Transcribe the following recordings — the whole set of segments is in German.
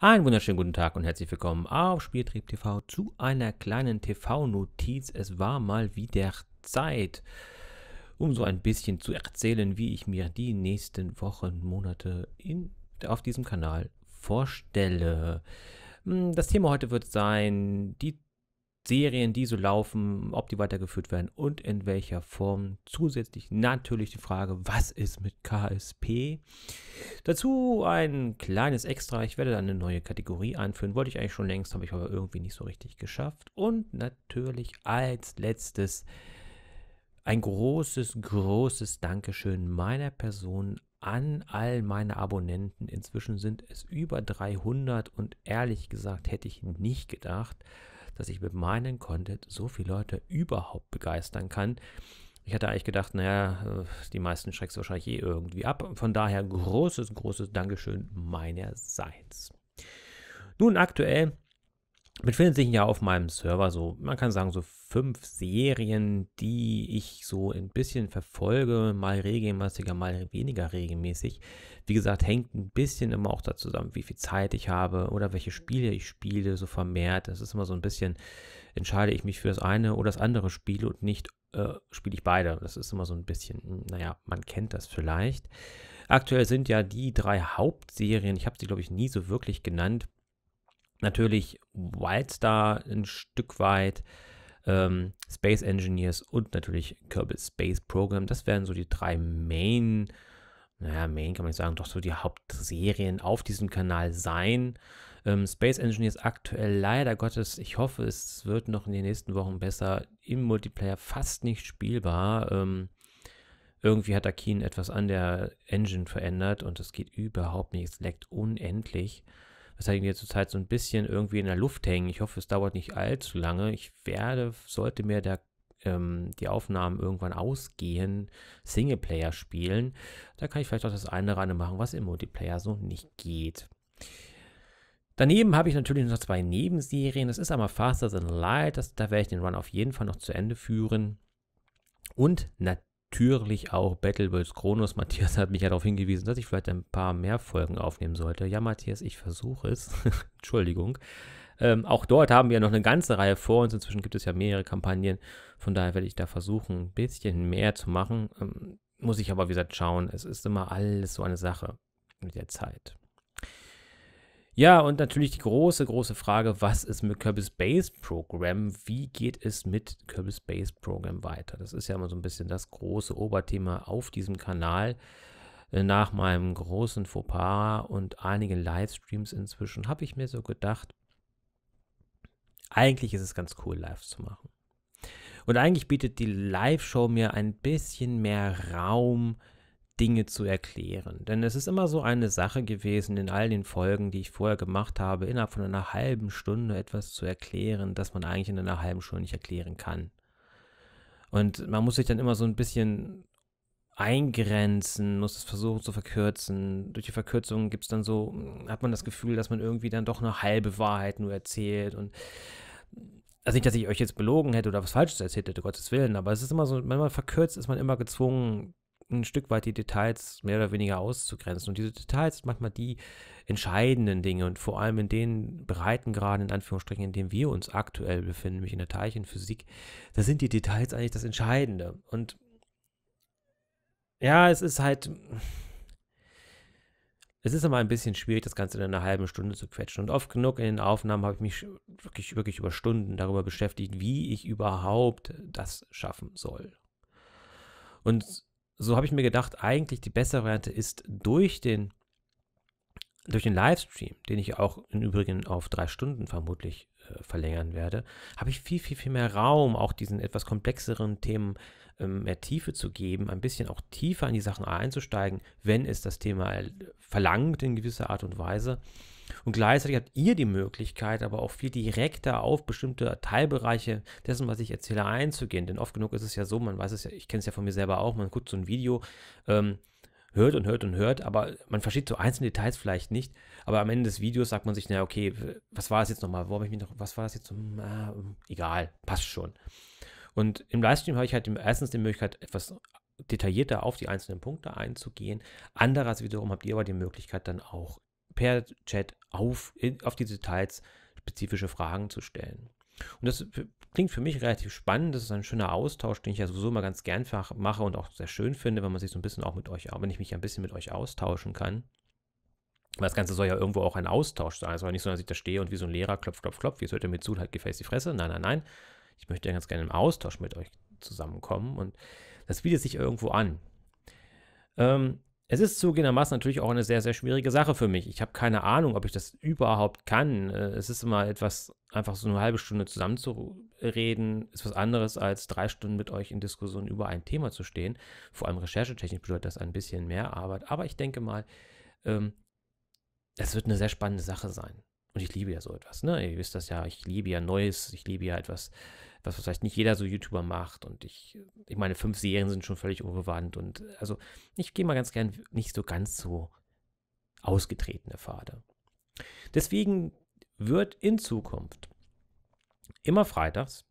Einen wunderschönen guten Tag und herzlich willkommen auf Spieltrieb TV zu einer kleinen TV-Notiz. Es war mal wieder Zeit, um so ein bisschen zu erzählen, wie ich mir die nächsten Wochen, Monate in, auf diesem Kanal vorstelle. Hm, das Thema heute wird sein, die Serien, die so laufen, ob die weitergeführt werden und in welcher Form. Zusätzlich natürlich die Frage, was ist mit KSP? Dazu ein kleines Extra. Ich werde dann eine neue Kategorie einführen. Wollte ich eigentlich schon längst, habe ich aber irgendwie nicht so richtig geschafft. Und natürlich als letztes ein großes, großes Dankeschön meiner Person an all meine Abonnenten. Inzwischen sind es über 300 und ehrlich gesagt hätte ich nicht gedacht dass ich mit meinem Content so viele Leute überhaupt begeistern kann. Ich hatte eigentlich gedacht, naja, äh, die meisten schreckst du wahrscheinlich eh irgendwie ab. Von daher großes, großes Dankeschön meinerseits. Nun aktuell befinden sich ja auf meinem Server so, man kann sagen, so fünf Serien, die ich so ein bisschen verfolge, mal regelmäßiger, mal weniger regelmäßig. Wie gesagt, hängt ein bisschen immer auch da zusammen, wie viel Zeit ich habe oder welche Spiele ich spiele, so vermehrt. Das ist immer so ein bisschen, entscheide ich mich für das eine oder das andere Spiel und nicht äh, spiele ich beide. Das ist immer so ein bisschen, hm, naja, man kennt das vielleicht. Aktuell sind ja die drei Hauptserien, ich habe sie, glaube ich, nie so wirklich genannt, natürlich Wildstar ein Stück weit, ähm, Space Engineers und natürlich Kerbal Space Program. Das wären so die drei Main, naja, Main kann man nicht sagen, doch so die Hauptserien auf diesem Kanal sein. Ähm, Space Engineers aktuell leider Gottes, ich hoffe, es wird noch in den nächsten Wochen besser, im Multiplayer fast nicht spielbar. Ähm, irgendwie hat Akin etwas an der Engine verändert und es geht überhaupt nicht. Es leckt unendlich. Das hat ihn jetzt zurzeit so ein bisschen irgendwie in der Luft hängen. Ich hoffe, es dauert nicht allzu lange. Ich werde, sollte mir da ähm, die Aufnahmen irgendwann ausgehen, Singleplayer spielen. Da kann ich vielleicht auch das eine oder machen, was im Multiplayer so nicht geht. Daneben habe ich natürlich noch zwei Nebenserien. Das ist einmal Faster Than Light. Das, da werde ich den Run auf jeden Fall noch zu Ende führen. Und natürlich natürlich auch Battleworlds Kronos. Matthias hat mich ja darauf hingewiesen, dass ich vielleicht ein paar mehr Folgen aufnehmen sollte. Ja, Matthias, ich versuche es. Entschuldigung. Ähm, auch dort haben wir noch eine ganze Reihe vor uns. Inzwischen gibt es ja mehrere Kampagnen. Von daher werde ich da versuchen, ein bisschen mehr zu machen. Ähm, muss ich aber, wie gesagt, schauen. Es ist immer alles so eine Sache mit der Zeit. Ja, und natürlich die große, große Frage, was ist mit Kirby Space Program? Wie geht es mit Kirby Space Program weiter? Das ist ja immer so ein bisschen das große Oberthema auf diesem Kanal. Äh, nach meinem großen Fauxpas und einigen Livestreams inzwischen habe ich mir so gedacht, eigentlich ist es ganz cool, live zu machen. Und eigentlich bietet die Live-Show mir ein bisschen mehr Raum, Dinge zu erklären. Denn es ist immer so eine Sache gewesen, in all den Folgen, die ich vorher gemacht habe, innerhalb von einer halben Stunde etwas zu erklären, das man eigentlich in einer halben Stunde nicht erklären kann. Und man muss sich dann immer so ein bisschen eingrenzen, muss es versuchen zu verkürzen. Durch die Verkürzung gibt es dann so, hat man das Gefühl, dass man irgendwie dann doch eine halbe Wahrheit nur erzählt und also nicht, dass ich euch jetzt belogen hätte oder was Falsches erzählt hätte, Gottes Willen, aber es ist immer so, wenn man verkürzt, ist man immer gezwungen, ein Stück weit die Details mehr oder weniger auszugrenzen. Und diese Details sind manchmal die entscheidenden Dinge und vor allem in den Breitengraden, in Anführungsstrichen, in denen wir uns aktuell befinden, nämlich in der Teilchenphysik, da sind die Details eigentlich das Entscheidende. Und ja, es ist halt. Es ist immer ein bisschen schwierig, das Ganze in einer halben Stunde zu quetschen. Und oft genug in den Aufnahmen habe ich mich wirklich, wirklich über Stunden darüber beschäftigt, wie ich überhaupt das schaffen soll. Und so habe ich mir gedacht, eigentlich die bessere Variante ist, durch den durch den Livestream, den ich auch im Übrigen auf drei Stunden vermutlich äh, verlängern werde, habe ich viel, viel, viel mehr Raum, auch diesen etwas komplexeren Themen ähm, mehr Tiefe zu geben, ein bisschen auch tiefer in die Sachen einzusteigen, wenn es das Thema äh, verlangt in gewisser Art und Weise. Und gleichzeitig habt ihr die Möglichkeit, aber auch viel direkter auf bestimmte Teilbereiche dessen, was ich erzähle, einzugehen. Denn oft genug ist es ja so, man weiß es ja, ich kenne es ja von mir selber auch, man guckt so ein Video, ähm, hört und hört und hört, aber man versteht so einzelne Details vielleicht nicht. Aber am Ende des Videos sagt man sich, naja, okay, was war das jetzt nochmal? Wo habe ich mich noch, was war das jetzt? Hm, äh, egal, passt schon. Und im Livestream habe ich halt erstens die Möglichkeit, etwas detaillierter auf die einzelnen Punkte einzugehen. Andererseits wiederum habt ihr aber die Möglichkeit, dann auch per Chat auf, auf diese Details spezifische Fragen zu stellen. Und das klingt für mich relativ spannend. Das ist ein schöner Austausch, den ich ja sowieso mal ganz gern mache und auch sehr schön finde, wenn man sich so ein bisschen auch mit euch, wenn ich mich ein bisschen mit euch austauschen kann. Das Ganze soll ja irgendwo auch ein Austausch sein. Es soll nicht so, dass ich da stehe und wie so ein Lehrer klopf, klopf, klopf, jetzt hört ihr mir zu halt gefällt die Fresse. Nein, nein, nein. Ich möchte ja ganz gerne im Austausch mit euch zusammenkommen und das bietet sich irgendwo an. Ähm, es ist zugehendermaßen natürlich auch eine sehr, sehr schwierige Sache für mich. Ich habe keine Ahnung, ob ich das überhaupt kann. Äh, es ist immer etwas, einfach so eine halbe Stunde zusammenzureden, ist was anderes, als drei Stunden mit euch in Diskussion über ein Thema zu stehen. Vor allem recherchetechnisch bedeutet das ein bisschen mehr Arbeit. Aber ich denke mal, ähm, es wird eine sehr spannende Sache sein. Und ich liebe ja so etwas. Ne? Ihr wisst das ja, ich liebe ja Neues, ich liebe ja etwas was vielleicht nicht jeder so YouTuber macht. Und ich, ich meine, fünf Serien sind schon völlig unbewandt. Und also ich gehe mal ganz gern nicht so ganz so ausgetretene Pfade. Deswegen wird in Zukunft immer freitags,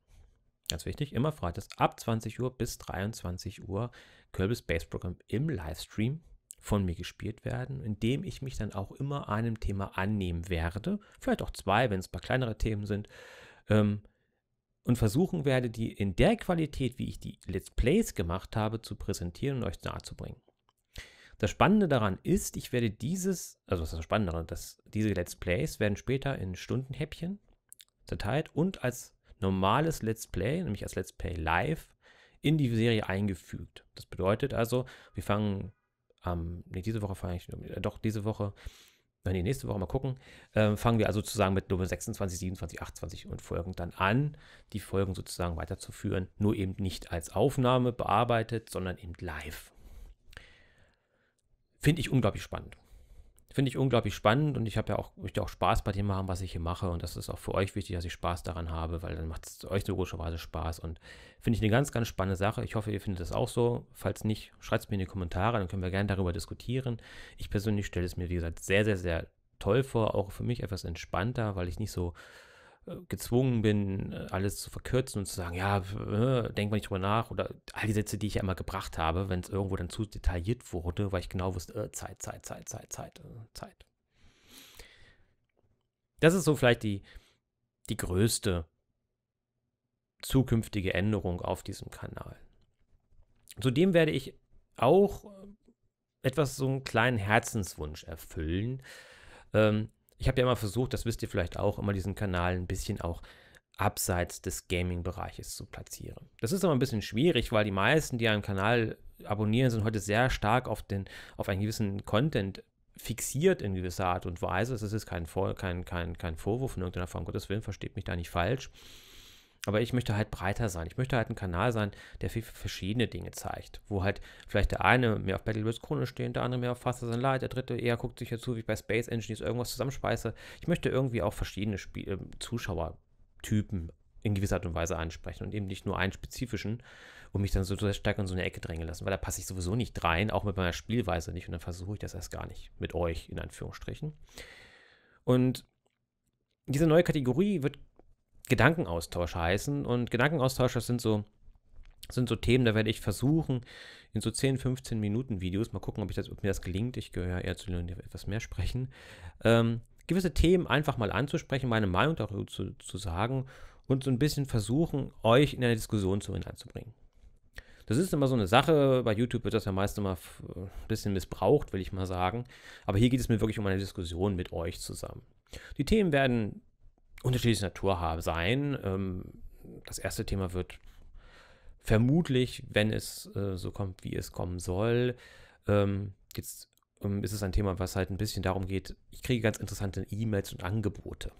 ganz wichtig, immer freitags ab 20 Uhr bis 23 Uhr Kirby Base Program im Livestream von mir gespielt werden, indem ich mich dann auch immer einem Thema annehmen werde, vielleicht auch zwei, wenn es ein paar kleinere Themen sind, ähm, und versuchen werde, die in der Qualität, wie ich die Let's Plays gemacht habe, zu präsentieren und euch nahezubringen. Das Spannende daran ist, ich werde dieses, also das Spannende daran, dass diese Let's Plays werden später in Stundenhäppchen zerteilt und als normales Let's Play, nämlich als Let's Play Live, in die Serie eingefügt. Das bedeutet also, wir fangen am, ähm, nee, diese Woche fange ich, äh, doch, diese Woche die nächste Woche mal gucken, äh, fangen wir also sozusagen mit Nummer 26, 27, 28 und Folgen dann an, die Folgen sozusagen weiterzuführen, nur eben nicht als Aufnahme bearbeitet, sondern eben live. Finde ich unglaublich spannend finde ich unglaublich spannend und ich habe ja auch, möchte auch Spaß bei dem machen, was ich hier mache. Und das ist auch für euch wichtig, dass ich Spaß daran habe, weil dann macht es euch logischerweise Spaß. Und finde ich eine ganz, ganz spannende Sache. Ich hoffe, ihr findet das auch so. Falls nicht, schreibt es mir in die Kommentare, dann können wir gerne darüber diskutieren. Ich persönlich stelle es mir, wie gesagt, sehr, sehr, sehr toll vor, auch für mich etwas entspannter, weil ich nicht so äh, gezwungen bin, äh, alles zu verkürzen und zu sagen, ja, denk mal nicht drüber nach oder all die Sätze, die ich ja immer gebracht habe, wenn es irgendwo dann zu detailliert wurde, weil ich genau wusste, äh, Zeit, Zeit, Zeit, Zeit, Zeit, Zeit. Das ist so vielleicht die, die größte zukünftige Änderung auf diesem Kanal. Zudem werde ich auch etwas so einen kleinen Herzenswunsch erfüllen. Ähm, ich habe ja immer versucht, das wisst ihr vielleicht auch, immer diesen Kanal ein bisschen auch abseits des Gaming-Bereiches zu platzieren. Das ist aber ein bisschen schwierig, weil die meisten, die einen Kanal abonnieren, sind heute sehr stark auf, den, auf einen gewissen Content fixiert in gewisser Art und Weise. Das ist kein, kein, kein, kein Vorwurf in irgendeiner Form, Gottes Willen, versteht mich da nicht falsch. Aber ich möchte halt breiter sein. Ich möchte halt ein Kanal sein, der viel verschiedene Dinge zeigt. Wo halt vielleicht der eine mehr auf Battle Battleverse Krone steht, der andere mehr auf Faster Than Light, der dritte eher guckt sich dazu, wie ich bei Space Engineers irgendwas zusammenspeise. Ich möchte irgendwie auch verschiedene Spie äh, Zuschauertypen in gewisser Art und Weise ansprechen und eben nicht nur einen spezifischen und mich dann so stark in so eine Ecke drängen lassen, weil da passe ich sowieso nicht rein, auch mit meiner Spielweise nicht und dann versuche ich das erst gar nicht mit euch in Anführungsstrichen. Und diese neue Kategorie wird Gedankenaustausch heißen. Und Gedankenaustauscher sind so, sind so Themen, da werde ich versuchen, in so 10, 15 Minuten Videos, mal gucken, ob, das, ob mir das gelingt, ich gehöre eher zu denen, die etwas mehr sprechen, ähm, gewisse Themen einfach mal anzusprechen, meine Meinung darüber zu, zu sagen und so ein bisschen versuchen, euch in eine Diskussion zu hineinzubringen. Das ist immer so eine Sache. Bei YouTube wird das ja meistens mal äh, ein bisschen missbraucht, will ich mal sagen. Aber hier geht es mir wirklich um eine Diskussion mit euch zusammen. Die Themen werden unterschiedliche Natur haben, sein. Ähm, das erste Thema wird vermutlich, wenn es äh, so kommt, wie es kommen soll, ähm, jetzt ähm, ist es ein Thema, was halt ein bisschen darum geht, ich kriege ganz interessante E-Mails und Angebote.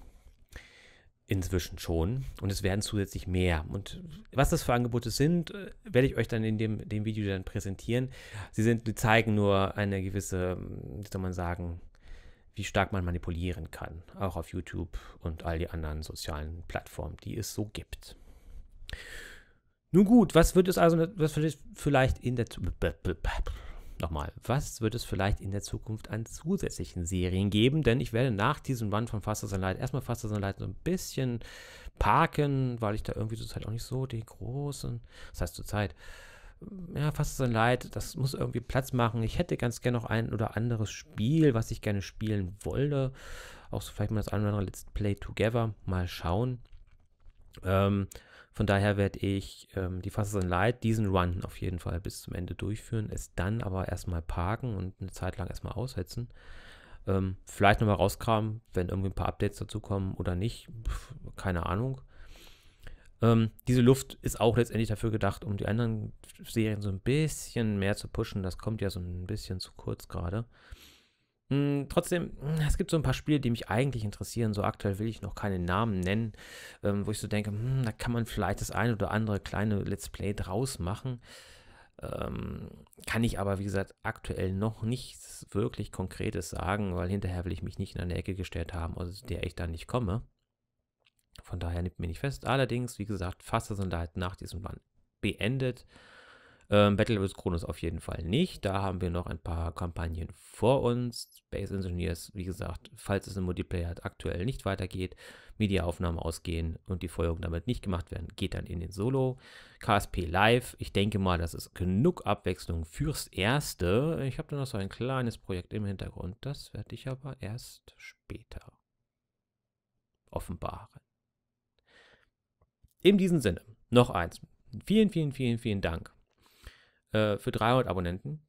Inzwischen schon. Und es werden zusätzlich mehr. Und was das für Angebote sind, äh, werde ich euch dann in dem, dem Video dann präsentieren. Sie sind, zeigen nur eine gewisse, ähm, wie soll man sagen, wie stark man manipulieren kann, auch auf YouTube und all die anderen sozialen Plattformen, die es so gibt. Nun gut, was wird es also, was wird es vielleicht in der nochmal, was wird es vielleicht in der Zukunft an zusätzlichen Serien geben? Denn ich werde nach diesem Run von Faster Than Light erstmal Faster Than Light so ein bisschen parken, weil ich da irgendwie zurzeit auch nicht so die großen, das heißt zurzeit, ja, fast so ein Leid, das muss irgendwie Platz machen. Ich hätte ganz gerne noch ein oder anderes Spiel, was ich gerne spielen wollte. Auch so vielleicht mal das eine oder andere Let's Play Together mal schauen. Ähm, von daher werde ich ähm, die Fast and Light, diesen Run auf jeden Fall bis zum Ende durchführen, es dann aber erstmal parken und eine Zeit lang erstmal aussetzen. Ähm, vielleicht nochmal rauskramen, wenn irgendwie ein paar Updates dazu kommen oder nicht. Pff, keine Ahnung. Ähm, diese Luft ist auch letztendlich dafür gedacht, um die anderen Serien so ein bisschen mehr zu pushen. Das kommt ja so ein bisschen zu kurz gerade. Mm, trotzdem, es gibt so ein paar Spiele, die mich eigentlich interessieren. So aktuell will ich noch keine Namen nennen, ähm, wo ich so denke, hm, da kann man vielleicht das ein oder andere kleine Let's Play draus machen. Ähm, kann ich aber, wie gesagt, aktuell noch nichts wirklich Konkretes sagen, weil hinterher will ich mich nicht in eine Ecke gestellt haben, aus der ich da nicht komme. Von daher nimmt mir nicht fest. Allerdings, wie gesagt, fast sind da halt nach diesem Run beendet. Ähm, Battle vs. Kronos auf jeden Fall nicht. Da haben wir noch ein paar Kampagnen vor uns. Space Engineers, wie gesagt, falls es im Multiplayer aktuell nicht weitergeht, Mediaaufnahmen ausgehen und die Folgen damit nicht gemacht werden, geht dann in den Solo. KSP Live, ich denke mal, das ist genug Abwechslung fürs Erste. Ich habe da noch so ein kleines Projekt im Hintergrund. Das werde ich aber erst später offenbaren. In diesem Sinne, noch eins. Vielen, vielen, vielen, vielen Dank äh, für 300 Abonnenten.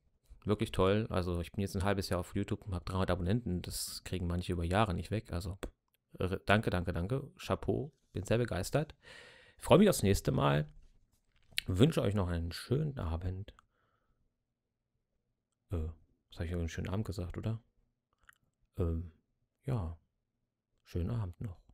Wirklich toll. Also ich bin jetzt ein halbes Jahr auf YouTube und habe 300 Abonnenten. Das kriegen manche über Jahre nicht weg. Also danke, danke, danke. Chapeau. Bin sehr begeistert. Ich freue mich aufs nächste Mal. Wünsche euch noch einen schönen Abend. Äh, das habe ich einen schönen Abend gesagt, oder? Ähm, ja. Schönen Abend noch.